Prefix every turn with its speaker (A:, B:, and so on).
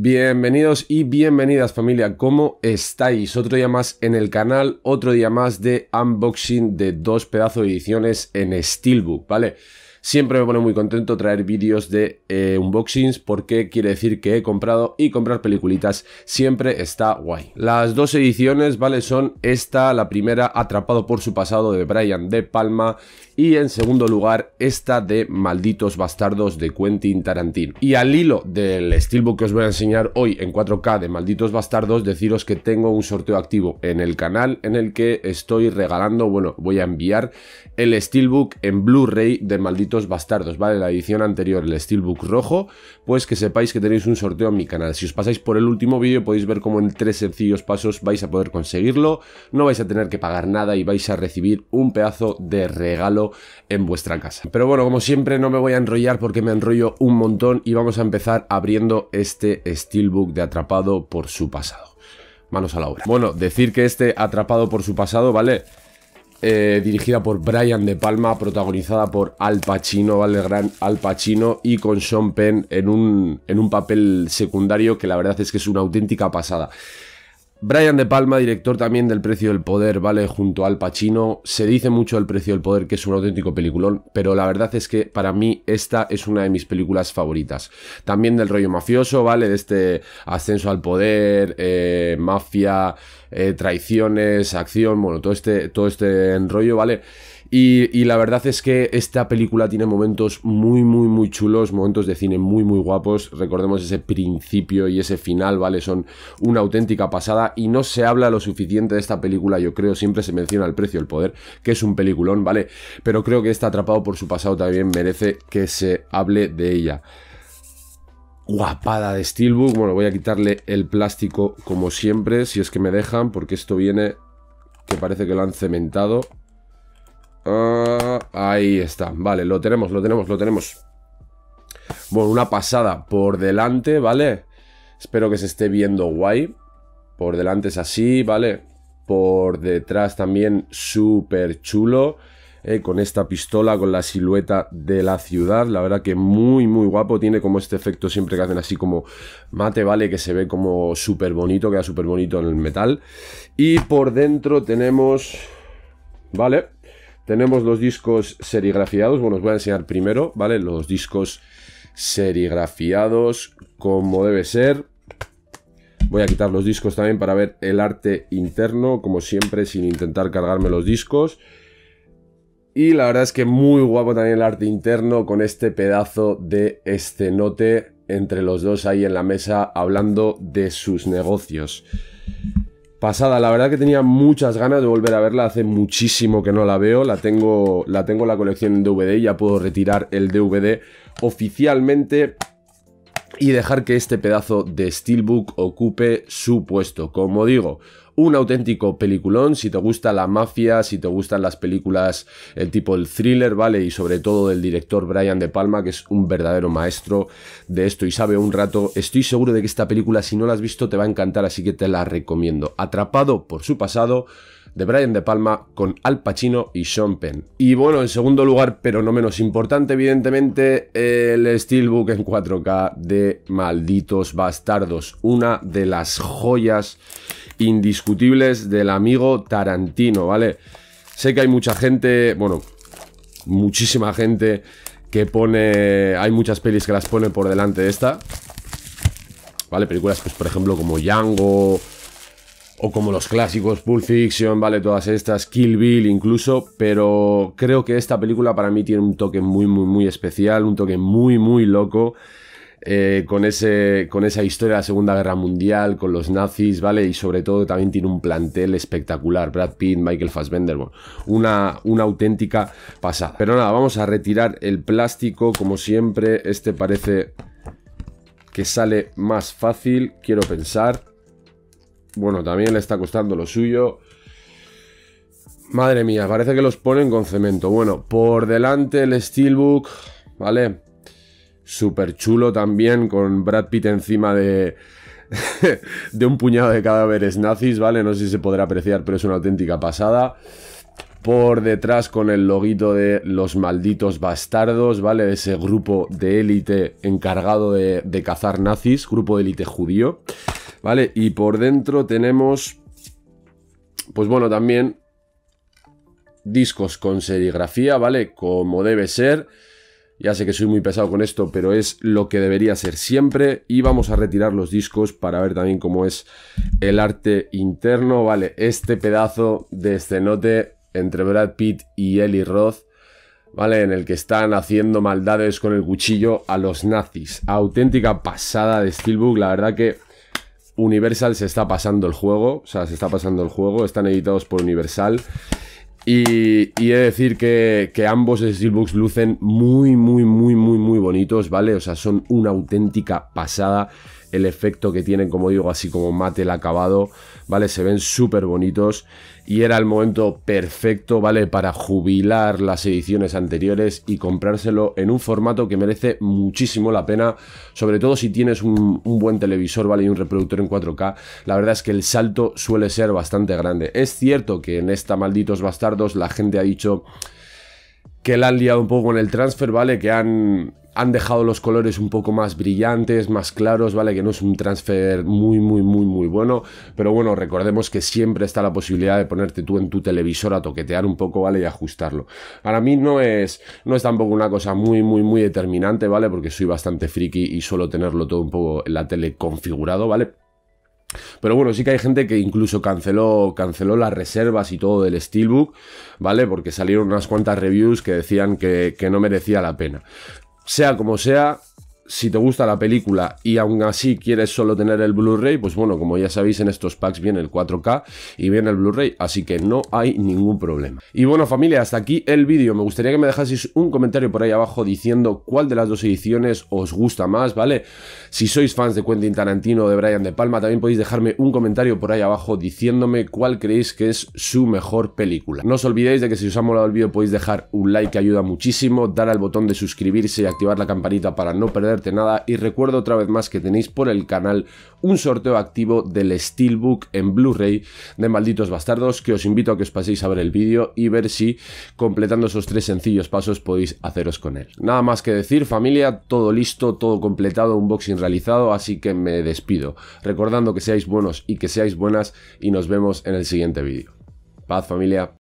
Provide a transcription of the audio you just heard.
A: Bienvenidos y bienvenidas familia, ¿cómo estáis? Otro día más en el canal, otro día más de unboxing de dos pedazos de ediciones en Steelbook, ¿vale? vale Siempre me pone muy contento traer vídeos de eh, unboxings porque quiere decir que he comprado y comprar peliculitas siempre está guay. Las dos ediciones, ¿vale? Son esta, la primera, Atrapado por su pasado de Brian De Palma y en segundo lugar esta de Malditos Bastardos de Quentin Tarantino. Y al hilo del steelbook que os voy a enseñar hoy en 4K de Malditos Bastardos, deciros que tengo un sorteo activo en el canal en el que estoy regalando, bueno, voy a enviar el steelbook en Blu-ray de Malditos bastardos, ¿vale? La edición anterior, el Steelbook rojo, pues que sepáis que tenéis un sorteo en mi canal. Si os pasáis por el último vídeo podéis ver cómo en tres sencillos pasos vais a poder conseguirlo, no vais a tener que pagar nada y vais a recibir un pedazo de regalo en vuestra casa. Pero bueno, como siempre no me voy a enrollar porque me enrollo un montón y vamos a empezar abriendo este Steelbook de Atrapado por su pasado. Manos a la obra. Bueno, decir que este Atrapado por su pasado, ¿vale? Eh, dirigida por Brian De Palma, protagonizada por Al Pacino, ¿vale? Al Pacino, y con Sean Penn un, en un papel secundario que la verdad es que es una auténtica pasada. Brian De Palma, director también del Precio del Poder, ¿vale? Junto al Pacino. Se dice mucho El Precio del Poder, que es un auténtico peliculón, pero la verdad es que para mí esta es una de mis películas favoritas. También del rollo mafioso, ¿vale? De este ascenso al poder, eh, mafia, eh, traiciones, acción, bueno, todo este, todo este enrollo, ¿vale? Y, la verdad es que esta película tiene momentos muy, muy, muy chulos, momentos de cine muy, muy guapos. Recordemos ese principio y ese final, ¿vale? Son una auténtica pasada y no se habla lo suficiente de esta película, yo creo. Siempre se menciona el precio del poder, que es un peliculón, ¿vale? Pero creo que está atrapado por su pasado también merece que se hable de ella guapada de Steelbook. Bueno, voy a quitarle el plástico como siempre, si es que me dejan, porque esto viene que parece que lo han cementado. Ah, ahí está. Vale, lo tenemos, lo tenemos, lo tenemos. Bueno, una pasada por delante, ¿vale? Espero que se esté viendo guay. Por delante es así, ¿vale? Por detrás también súper chulo. ¿eh? con esta pistola, con la silueta de la ciudad. La verdad que muy, muy guapo. Tiene como este efecto siempre que hacen así como mate, ¿vale? Que se ve como súper bonito, queda súper bonito en el metal. Y por dentro tenemos... Vale, tenemos los discos serigrafiados. Bueno, os voy a enseñar primero, ¿vale? Los discos serigrafiados como debe ser. Voy a quitar los discos también para ver el arte interno, como siempre, sin intentar cargarme los discos. Y la verdad es que muy guapo también el arte interno con este pedazo de escenote entre los dos ahí en la mesa hablando de sus negocios. Pasada, la verdad que tenía muchas ganas de volver a verla, hace muchísimo que no la veo, la tengo, la tengo en la colección en DVD, ya puedo retirar el DVD oficialmente y dejar que este pedazo de Steelbook ocupe su puesto. Como digo, un auténtico peliculón, si te gusta la mafia, si te gustan las películas el tipo el thriller, ¿vale? Y sobre todo del director Brian De Palma, que es un verdadero maestro de esto y sabe un rato. Estoy seguro de que esta película, si no la has visto, te va a encantar, así que te la recomiendo. Atrapado por su pasado, de Brian De Palma con Al Pacino y Sean Penn. Y bueno, en segundo lugar, pero no menos importante, evidentemente, el Steelbook en 4K de Malditos Bastardos, una de las joyas indiscutibles del amigo Tarantino, ¿vale? Sé que hay mucha gente, bueno, muchísima gente que pone, hay muchas pelis que las pone por delante de esta, ¿vale? Películas, pues por ejemplo, como Django o como los clásicos Pulp Fiction, vale, todas estas, Kill Bill incluso, pero creo que esta película para mí tiene un toque muy, muy, muy especial, un toque muy, muy loco. Eh, con, ese, con esa historia de la Segunda Guerra Mundial, con los nazis, ¿vale? Y sobre todo también tiene un plantel espectacular, Brad Pitt, Michael Fassbender, una, una auténtica pasada. Pero nada, vamos a retirar el plástico, como siempre, este parece que sale más fácil, quiero pensar. Bueno, también le está costando lo suyo. Madre mía, parece que los ponen con cemento. Bueno, por delante el Steelbook, ¿vale? Súper chulo también, con Brad Pitt encima de, de un puñado de cadáveres nazis, ¿vale? No sé si se podrá apreciar, pero es una auténtica pasada. Por detrás con el loguito de los malditos bastardos, ¿vale? ese grupo de élite encargado de, de cazar nazis, grupo de élite judío. ¿vale? Y por dentro tenemos, pues bueno, también discos con serigrafía, ¿vale? Como debe ser. Ya sé que soy muy pesado con esto, pero es lo que debería ser siempre. Y vamos a retirar los discos para ver también cómo es el arte interno, ¿vale? Este pedazo de escenote entre Brad Pitt y Eli Roth, ¿vale? En el que están haciendo maldades con el cuchillo a los nazis. Auténtica pasada de Steelbook, la verdad que Universal se está pasando el juego, o sea, se está pasando el juego, están editados por Universal. Y, he de decir que, que ambos Steelbooks lucen muy, muy, muy, muy, muy bonitos, ¿vale? O sea, son una auténtica pasada el efecto que tienen, como digo, así como mate el acabado, ¿vale? Se ven súper bonitos y era el momento perfecto, ¿vale? Para jubilar las ediciones anteriores y comprárselo en un formato que merece muchísimo la pena, sobre todo si tienes un, un buen televisor, ¿vale? Y un reproductor en 4K, la verdad es que el salto suele ser bastante grande. Es cierto que en esta Malditos Bastardos la gente ha dicho que la han liado un poco en el transfer, ¿vale? Que han han dejado los colores un poco más brillantes, más claros, ¿vale? Que no es un transfer muy, muy, muy, muy bueno. Pero bueno, recordemos que siempre está la posibilidad de ponerte tú en tu televisor a toquetear un poco, ¿vale? Y ajustarlo. Para mí no es, no es tampoco una cosa muy, muy, muy determinante, ¿vale? Porque soy bastante friki y suelo tenerlo todo un poco en la tele configurado, ¿vale? Pero bueno, sí que hay gente que incluso canceló, canceló las reservas y todo del Steelbook, ¿vale? Porque salieron unas cuantas reviews que decían que no merecía la pena sea como sea, si te gusta la película y aún así quieres solo tener el Blu-ray, pues bueno, como ya sabéis, en estos packs viene el 4K y viene el Blu-ray, así que no hay ningún problema. Y bueno, familia, hasta aquí el vídeo. Me gustaría que me dejaseis un comentario por ahí abajo diciendo cuál de las dos ediciones os gusta más, ¿vale? Si sois fans de Quentin Tarantino o de Brian De Palma, también podéis dejarme un comentario por ahí abajo diciéndome cuál creéis que es su mejor película. No os olvidéis de que si os ha molado el vídeo podéis dejar un like que ayuda muchísimo, dar al botón de suscribirse y activar la campanita para no perder nada y recuerdo otra vez más que tenéis por el canal un sorteo activo del Steelbook en Blu-ray de Malditos Bastardos que os invito a que os paséis a ver el vídeo y ver si completando esos tres sencillos pasos podéis haceros con él. Nada más que decir familia, todo listo, todo completado, un boxing realizado, así que me despido, recordando que seáis buenos y que seáis buenas y nos vemos en el siguiente vídeo. Paz familia.